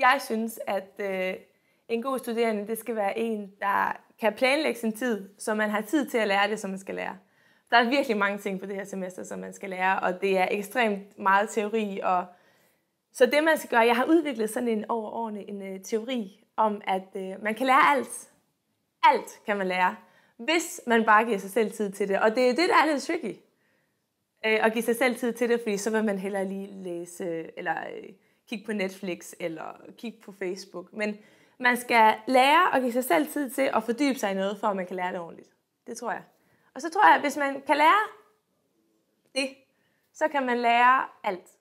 jeg synes, at øh, en god studerende, det skal være en, der kan planlægge sin tid, så man har tid til at lære det, som man skal lære. Der er virkelig mange ting på det her semester, som man skal lære, og det er ekstremt meget teori. Og... Så det, man skal gøre, jeg har udviklet sådan en over årene en øh, teori om, at øh, man kan lære alt. Alt kan man lære, hvis man bare giver sig selv tid til det. Og det er det, der er lidt tricky. Øh, at give sig selv tid til det, fordi så vil man hellere lige læse, øh, eller... Øh, kigge på Netflix eller kigge på Facebook. Men man skal lære og give sig selv tid til at fordybe sig i noget, for at man kan lære det ordentligt. Det tror jeg. Og så tror jeg, at hvis man kan lære det, så kan man lære alt.